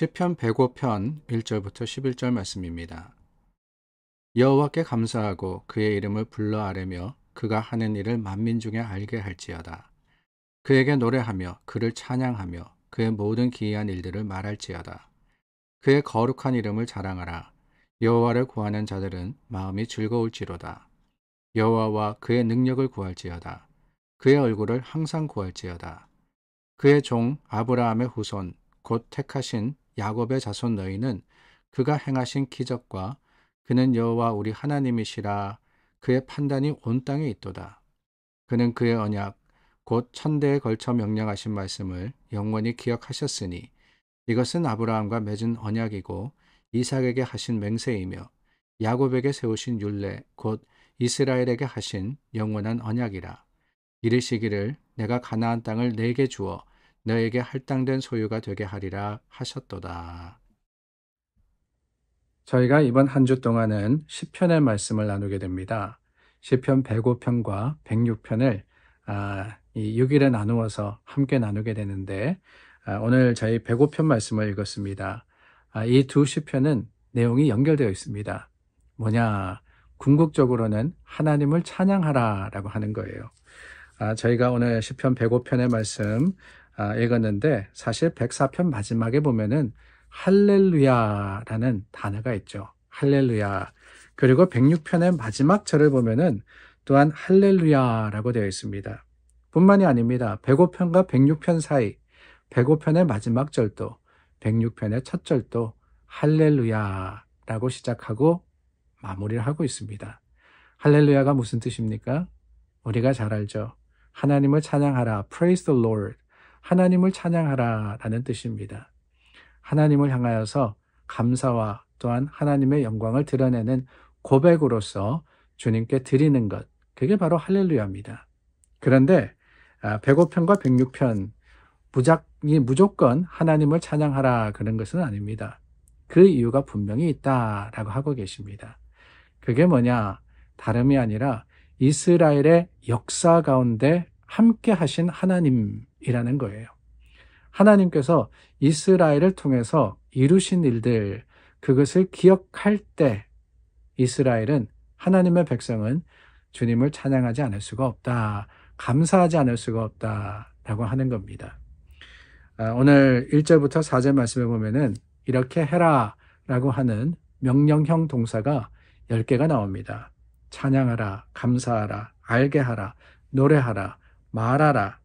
시편 105편 1절부터 11절 말씀입니다. 여호와께 감사하고 그의 이름을 불러 아뢰며 그가 하는 일을 만민 중에 알게 할지어다. 그에게 노래하며 그를 찬양하며 그의 모든 기이한 일들을 말할지어다. 그의 거룩한 이름을 자랑하라. 여호와를 구하는 자들은 마음이 즐거울지로다. 여호와와 그의 능력을 구할지어다. 그의 얼굴을 항상 구할지어다. 그의 종 아브라함의 후손 곧 택하신 야곱의 자손 너희는 그가 행하신 기적과 그는 여호와 우리 하나님이시라 그의 판단이 온 땅에 있도다. 그는 그의 언약 곧 천대에 걸쳐 명령하신 말씀을 영원히 기억하셨으니 이것은 아브라함과 맺은 언약이고 이삭에게 하신 맹세이며 야곱에게 세우신 율례 곧 이스라엘에게 하신 영원한 언약이라 이르시기를 내가 가나안 땅을 내게 주어 너에게 할당된 소유가 되게 하리라 하셨도다. 저희가 이번 한 주 동안은 시편의 말씀을 나누게 됩니다. 시편 105편과 106편을 아, 이 6일에 나누어서 함께 나누게 되는데 아, 오늘 저희 105편 말씀을 읽었습니다. 아, 이두 시편은 내용이 연결되어 있습니다. 뭐냐? 궁극적으로는 하나님을 찬양하라라고 하는 거예요. 아, 저희가 오늘 시편 105편의 말씀 아, 읽었는데 사실 104편 마지막에 보면은 할렐루야라는 단어가 있죠. 할렐루야. 그리고 106편의 마지막 절을 보면은 또한 할렐루야라고 되어 있습니다. 뿐만이 아닙니다. 105편과 106편 사이, 105편의 마지막 절도, 106편의 첫 절도 할렐루야라고 시작하고 마무리를 하고 있습니다. 할렐루야가 무슨 뜻입니까? 우리가 잘 알죠. 하나님을 찬양하라. Praise the Lord. 하나님을 찬양하라라는 뜻입니다. 하나님을 향하여서 감사와 또한 하나님의 영광을 드러내는 고백으로서 주님께 드리는 것. 그게 바로 할렐루야입니다. 그런데 105편과 아, 106편 무작이 무조건 하나님을 찬양하라 그런 것은 아닙니다. 그 이유가 분명히 있다라고 하고 계십니다. 그게 뭐냐? 다름이 아니라 이스라엘의 역사 가운데 함께 하신 하나님이라는 거예요. 하나님께서 이스라엘을 통해서 이루신 일들, 그것을 기억할 때 이스라엘은 하나님의 백성은 주님을 찬양하지 않을 수가 없다. 감사하지 않을 수가 없다. 라고 하는 겁니다. 아, 오늘 1절부터 4절 말씀에 보면은 이렇게 해라 라고 하는 명령형 동사가 10개가 나옵니다. 찬양하라, 감사하라, 알게 하라, 노래하라, 말하라.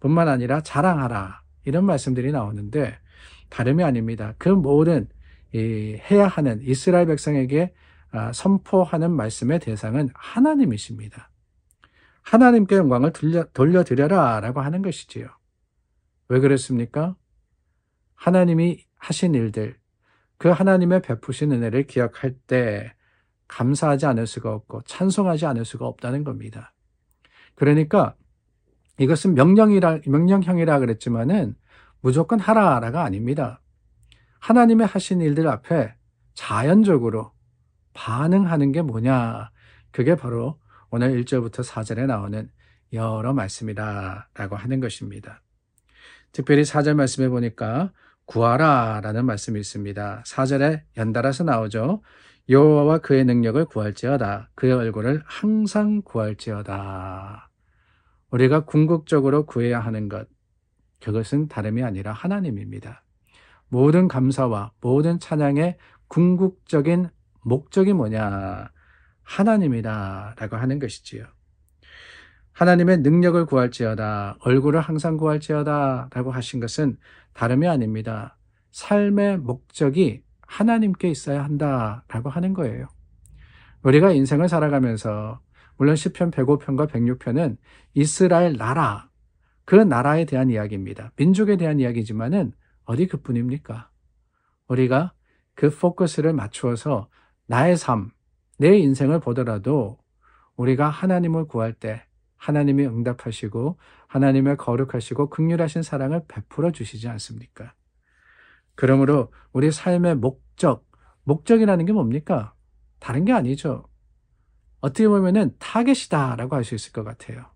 뿐만 아니라 자랑하라. 이런 말씀들이 나오는데 다름이 아닙니다. 그 모든 해야 하는 이스라엘 백성에게 아, 선포하는 말씀의 대상은 하나님이십니다. 하나님께 영광을 돌려, 돌려드려라 라고 하는 것이지요. 왜 그랬습니까? 하나님이 하신 일들, 그 하나님의 베푸신 은혜를 기억할 때 감사하지 않을 수가 없고 찬송하지 않을 수가 없다는 겁니다. 그러니까 이것은 명령이라, 명령형이라 그랬지만은 무조건 하라라가 아닙니다. 하나님의 하신 일들 앞에 자연적으로 반응하는 게 뭐냐. 그게 바로 오늘 1절부터 4절에 나오는 여러 말씀이다. 라고 하는 것입니다. 특별히 4절 말씀에 보니까 구하라 라는 말씀이 있습니다. 4절에 연달아서 나오죠. 여호와와 그의 능력을 구할지어다. 그의 얼굴을 항상 구할지어다. 우리가 궁극적으로 구해야 하는 것, 그것은 다름이 아니라 하나님입니다. 모든 감사와 모든 찬양의 궁극적인 목적이 뭐냐? 하나님이다. 라고 하는 것이지요. 하나님의 능력을 구할지어다, 얼굴을 항상 구할지어다. 라고 하신 것은 다름이 아닙니다. 삶의 목적이 하나님께 있어야 한다. 라고 하는 거예요. 우리가 인생을 살아가면서 물론 1 0편 105편과 106편은 이스라엘 나라, 그 나라에 대한 이야기입니다. 민족에 대한 이야기지만은 어디 그뿐입니까? 우리가 그 포커스를 맞추어서 나의 삶, 내 인생을 보더라도 우리가 하나님을 구할 때 하나님이 응답하시고 하나님을 거룩하시고 극률하신 사랑을 베풀어 주시지 않습니까? 그러므로 우리 삶의 목적, 목적이라는 게 뭡니까? 다른 게 아니죠. 어떻게 보면은 타겟이다라고 할 수 있을 것 같아요.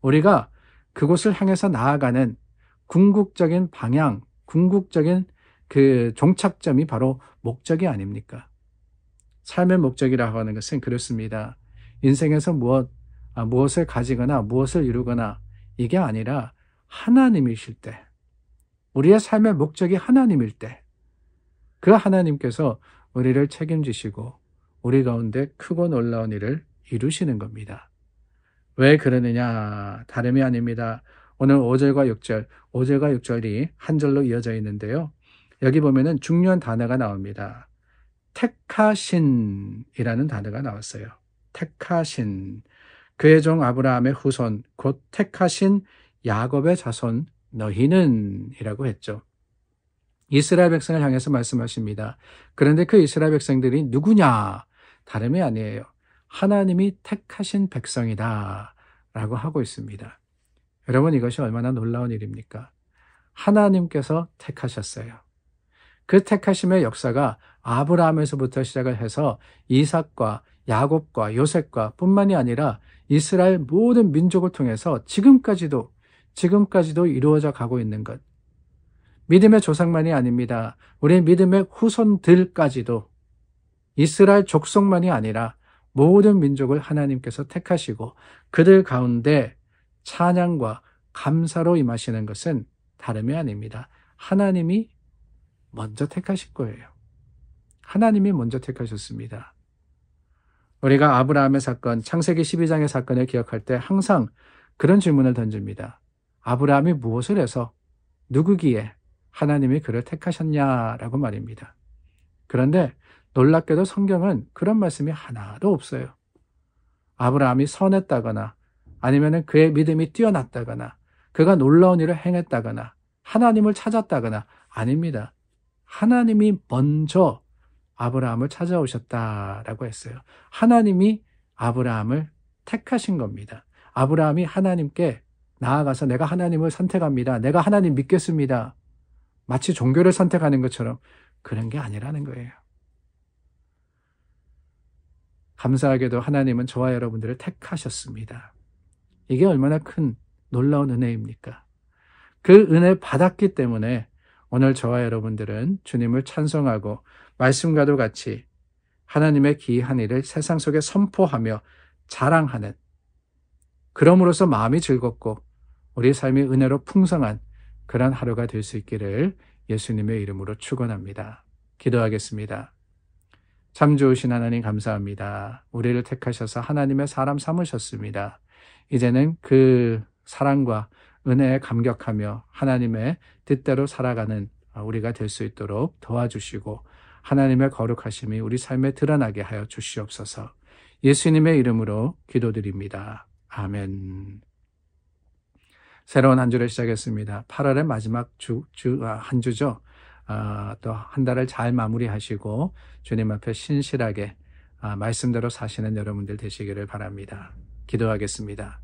우리가 그곳을 향해서 나아가는 궁극적인 방향, 궁극적인 그 종착점이 바로 목적이 아닙니까? 삶의 목적이라고 하는 것은 그렇습니다. 인생에서 무엇, 아, 무엇을 가지거나 무엇을 이루거나 이게 아니라 하나님이실 때, 우리의 삶의 목적이 하나님일 때, 그 하나님께서 우리를 책임지시고 우리 가운데 크고 놀라운 일을 이루시는 겁니다. 왜 그러느냐? 다름이 아닙니다. 오늘 5절과 6절, 5절과 6절이 한 절로 이어져 있는데요. 여기 보면은 중요한 단어가 나옵니다. 택하신이라는 단어가 나왔어요. 택하신. 그의 종 아브라함의 후손, 곧 택하신 야곱의 자손, 너희는 이라고 했죠. 이스라엘 백성을 향해서 말씀하십니다. 그런데 그 이스라엘 백성들이 누구냐? 다름이 아니에요. 하나님이 택하신 백성이다. 라고 하고 있습니다. 여러분, 이것이 얼마나 놀라운 일입니까? 하나님께서 택하셨어요. 그 택하심의 역사가 아브라함에서부터 시작을 해서 이삭과 야곱과 요셉과 뿐만이 아니라 이스라엘 모든 민족을 통해서 지금까지도 지금까지도 이루어져 가고 있는 것. 믿음의 조상만이 아닙니다. 우리 믿음의 후손들까지도 이스라엘 족속만이 아니라 모든 민족을 하나님께서 택하시고 그들 가운데 찬양과 감사로 임하시는 것은 다름이 아닙니다. 하나님이 먼저 택하실 거예요. 하나님이 먼저 택하셨습니다. 우리가 아브라함의 사건, 창세기 12장의 사건을 기억할 때 항상 그런 질문을 던집니다. 아브라함이 무엇을 해서 누구기에 하나님이 그를 택하셨냐라고 말입니다. 그런데 놀랍게도 성경은 그런 말씀이 하나도 없어요. 아브라함이 선했다거나 아니면 그의 믿음이 뛰어났다거나 그가 놀라운 일을 행했다거나 하나님을 찾았다거나 아닙니다. 하나님이 먼저 아브라함을 찾아오셨다라고 했어요. 하나님이 아브라함을 택하신 겁니다. 아브라함이 하나님께 나아가서 내가 하나님을 선택합니다. 내가 하나님 믿겠습니다. 마치 종교를 선택하는 것처럼 그런 게 아니라는 거예요. 감사하게도 하나님은 저와 여러분들을 택하셨습니다. 이게 얼마나 큰 놀라운 은혜입니까? 그 은혜 받았기 때문에 오늘 저와 여러분들은 주님을 찬송하고 말씀과도 같이 하나님의 기이한 일을 세상 속에 선포하며 자랑하는 그럼으로써 마음이 즐겁고 우리 삶이 은혜로 풍성한 그런 하루가 될 수 있기를 예수님의 이름으로 축원합니다. 기도하겠습니다. 참 좋으신 하나님 감사합니다. 우리를 택하셔서 하나님의 사람 삼으셨습니다. 이제는 그 사랑과 은혜에 감격하며 하나님의 뜻대로 살아가는 우리가 될 수 있도록 도와주시고 하나님의 거룩하심이 우리 삶에 드러나게 하여 주시옵소서. 예수님의 이름으로 기도드립니다. 아멘. 새로운 한 주를 시작했습니다. 8월의 마지막 주, 주, 아, 한 주죠. 아, 또한 달을 잘 마무리하시고 주님 앞에 신실하게 아, 말씀대로 사시는 여러분들 되시기를 바랍니다. 기도하겠습니다.